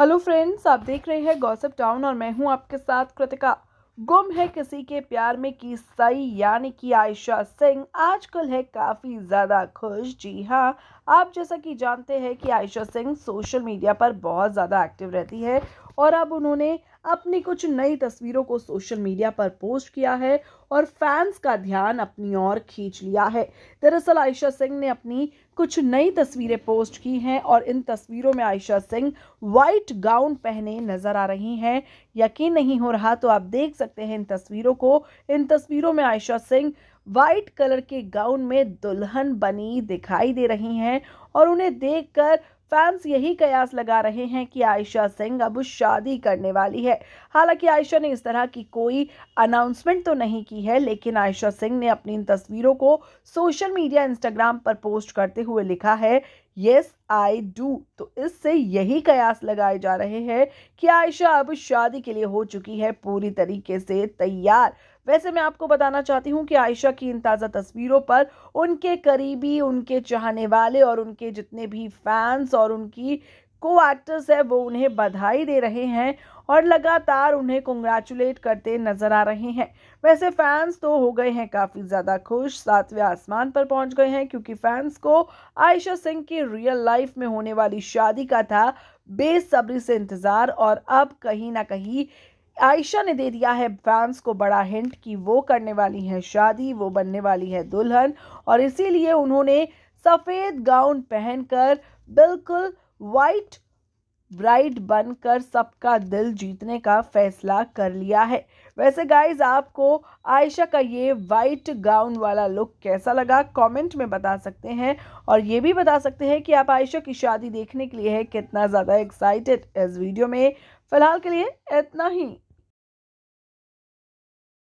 hello friends आप देख रहे हैं गौसप टाउन और मैं हूं आपके साथ कृतिका गुम है किसी के प्यार में की सई यानी कि आयशा सिंह आजकल है काफ़ी ज़्यादा खुश जी हाँ आप जैसा कि जानते हैं कि आयशा सिंह सोशल मीडिया पर बहुत ज़्यादा एक्टिव रहती है और अब उन्होंने अपनी कुछ नई तस्वीरों को सोशल मीडिया पर पोस्ट किया है और फैंस का ध्यान अपनी ओर खींच लिया है दरअसल आयशा सिंह ने अपनी कुछ नई तस्वीरें पोस्ट की हैं और इन तस्वीरों में आयशा सिंह वाइट गाउन पहने नजर आ रही हैं यकीन नहीं हो रहा तो आप देख सकते हैं इन तस्वीरों को इन तस्वीरों में आयशा सिंह वाइट कलर के गाउन में दुल्हन बनी दिखाई दे रही हैं और उन्हें देखकर फैंस यही कयास लगा रहे हैं कि आयशा सिंह अब शादी करने वाली है हालांकि आयशा ने इस तरह की कोई अनाउंसमेंट तो नहीं की है लेकिन आयशा सिंह ने अपनी इन तस्वीरों को सोशल मीडिया इंस्टाग्राम पर पोस्ट करते हुए लिखा है यस आई डू तो इससे यही कयास लगाए जा रहे हैं कि आयशा अब शादी के लिए हो चुकी है पूरी तरीके से तैयार वैसे मैं आपको बताना चाहती हूँ कि आयशा की इन ताज़ा तस्वीरों पर उनके करीबी उनके चाहने वाले और उनके जितने भी फैंस और उनकी को एक्टर्स है वो उन्हें बधाई दे रहे हैं और लगातार उन्हें कंग्रेचुलेट करते नजर आ रहे हैं वैसे फैंस तो हो गए हैं काफ़ी ज़्यादा खुश सातवें आसमान पर पहुंच गए हैं क्योंकि फैंस को आयशा सिंह की रियल लाइफ में होने वाली शादी का था बेसब्री से इंतज़ार और अब कहीं ना कहीं आयशा ने दे दिया है फैंस को बड़ा हिंट कि वो करने वाली हैं शादी वो बनने वाली है दुल्हन और इसीलिए उन्होंने सफ़ेद गाउन पहनकर बिल्कुल वाइट ब्राइट बनकर सबका दिल जीतने का फैसला कर लिया है वैसे गाइज आपको आयशा का ये वाइट गाउन वाला लुक कैसा लगा कमेंट में बता सकते हैं और ये भी बता सकते हैं कि आप आयशा की शादी देखने के लिए है कितना ज़्यादा एक्साइटेड इस वीडियो में फ़िलहाल के लिए इतना ही